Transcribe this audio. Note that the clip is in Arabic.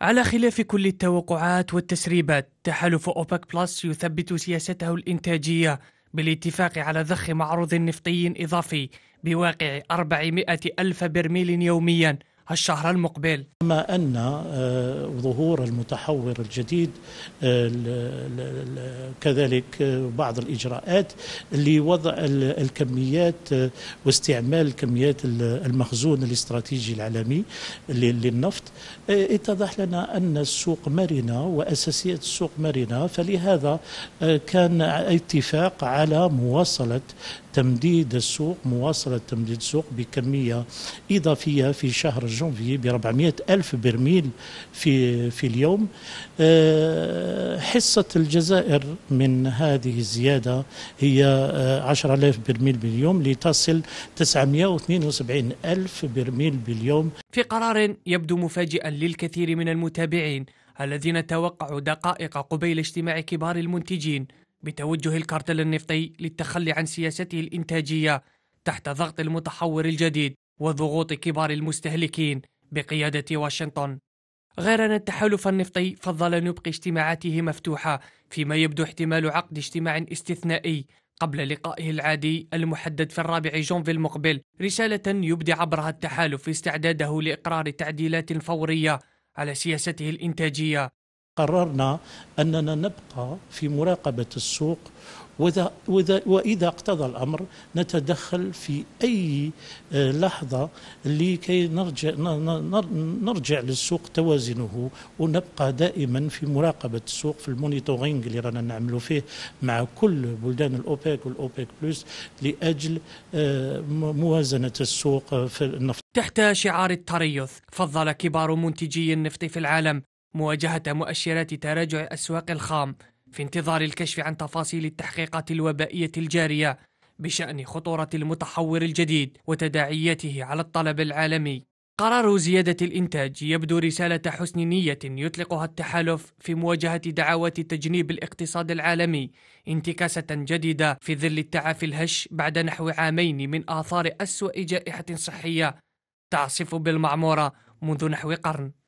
على خلاف كل التوقعات والتسريبات تحالف أوبك بلس يثبت سياسته الإنتاجية بالاتفاق على ضخ معروض نفطي إضافي بواقع 400 ألف برميل يوميا الشهر المقبل كما أن آه، ظهور المتحور الجديد آه، كذلك آه، بعض الإجراءات لوضع الكميات واستعمال الكميات المخزون الاستراتيجي العالمي للنفط اتضح لنا أن السوق مرنة وأساسية السوق مرنة فلهذا كان اتفاق على مواصلة تمديد السوق مواصلة تمديد السوق بكمية إضافية في شهر جونفي ب 400 ألف برميل في, في اليوم آه، حصة الجزائر من هذه الزيادة هي 10000 آه، برميل باليوم لتصل 972 ألف برميل باليوم في قرار يبدو مفاجئا للكثير من المتابعين الذين توقعوا دقائق قبيل اجتماع كبار المنتجين بتوجه الكارتل النفطي للتخلي عن سياسته الإنتاجية تحت ضغط المتحور الجديد وضغوط كبار المستهلكين بقيادة واشنطن غير أن التحالف النفطي فضل أن يبقي اجتماعاته مفتوحة فيما يبدو احتمال عقد اجتماع استثنائي قبل لقائه العادي المحدد في الرابع جونفي المقبل رسالة يبدي عبرها التحالف استعداده لإقرار تعديلات فورية على سياسته الإنتاجية قررنا أننا نبقى في مراقبة السوق وإذا, وإذا, وإذا اقتضى الأمر نتدخل في أي آه، لحظة لكي نرجع, نرجع للسوق توازنه ونبقى دائما في مراقبة السوق في المونيتورينج اللي رانا نعملوا فيه مع كل بلدان الأوبك والأوبيك بلس لأجل آه، موازنة السوق في النفط تحت شعار التريث فضل كبار منتجي النفط في العالم مواجهة مؤشرات تراجع أسواق الخام في انتظار الكشف عن تفاصيل التحقيقات الوبائية الجارية بشأن خطورة المتحور الجديد وتداعياته على الطلب العالمي. قرار زيادة الإنتاج يبدو رسالة حسن نية يطلقها التحالف في مواجهة دعوات تجنيب الاقتصاد العالمي انتكاسة جديدة في ظل التعافي الهش بعد نحو عامين من آثار أسوأ جائحة صحية تعصف بالمعمورة منذ نحو قرن.